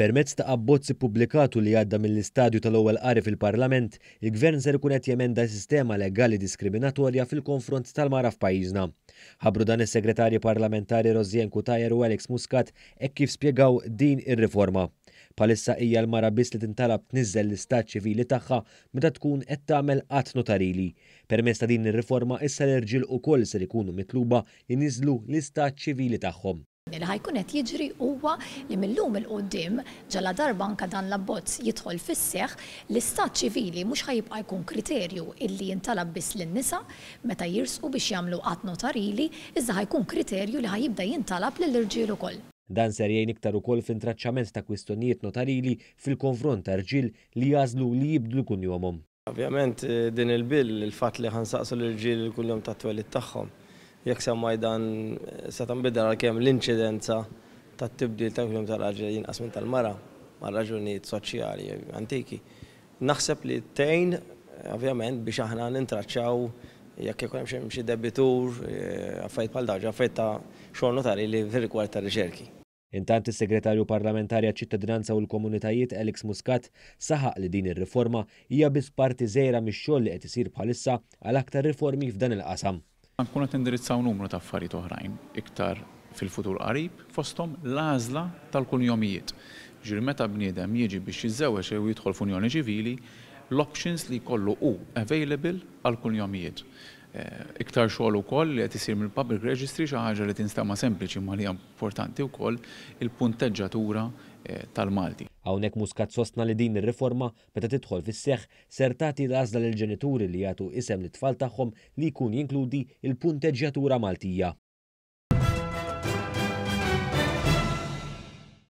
Permezz ta' abbozzi pubblikatu li għadda mill-istadju tal-ewwel qari fil-Parlament, il-Gvern ser ikun qed jemenda sistema legali diskriminatorja fil-konfront tal-mara f'pajjiżna. Ħabru dan is-Segretarji Parlamentari Rozjen Kutajer u Alex Muscat hekk kif spjegaw din ir-riforma. Palissa hija l-mara biss li tintalab tniżżel l-istat ċivili tagħha meta tkun qed tagħmel qatt notarili. Permezz ta' din ir-riforma issa l-irġiel ukoll ser ikunu mitluba jniżlu l-istat ċivili tagħhom. Li ħajkun qed jiġri huwa li millum il-qudiem ġala darba anka dan l-abbozz jidħol fis-seħħ l-istat ċivili mhux ħajibqa' jkun kriterju illi jintalab biss lin-nisa meta jirsqu biex jagħmlu qatt notarili iżda ħajkun kriterju li ħajibda jintalab lill-irġiel ukoll. Dan ser jgħin iktar ukoll f'intraċċament ta' kwistjonijiet notarili fil-konfront ta' rġil li jażlu li jibdlu kun jomhom. Ovvjament eh, din il-bill il-fatt li ħansaqsu l-irġiel kull jum ta' twelid tagħhom jekk sa majdan se tanbidel għalkemm l-inċidenza ta' tibdil ta' klim tal-raġel jinqas minn tal-mara ma' raġunijiet soċjali antiki. Naħseb li t tejn ovvjament biex aħna nintraċċaw jekk ikun hemm xi debitur eh, affajt bħal daġa affajt ta' xogħol notari li fir-rigward ta' riċerki. Intant is-Segretarju Parlamentari ċittadinanza u l-Komunitajiet Alex Muscat saħaq li din ir-riforma hija biss parti żejra mix-xogħol li qed isir bħalissa għal aktar riformi f'dan il-qasam. Ankun qed indirizzaw numru ta' affarijiet oħrajn iktar fil-futur qarib fostom l-għażla tal-kunjomijiet. Ġir meta bniedem jiġi biex jiżewweġ jew jidħol f'unjoni ċivili, l-options li kollu u available għal kunjomijiet. Eh, iktar xogħol ukoll li qed isir mill-Public Registry xi ħaġa li tinstema sempliċi ma li importanti wkoll il-punteġġatura eh, tal-Malti. Hawnhekk Muskat sostna li din ir-riforma meta tidħol fis-seħħ ser tagħti l-għażla lill-ġenituri li jagħtu isem l-tfal tagħhom li jkun jinkludi il punteġġatura Maltija.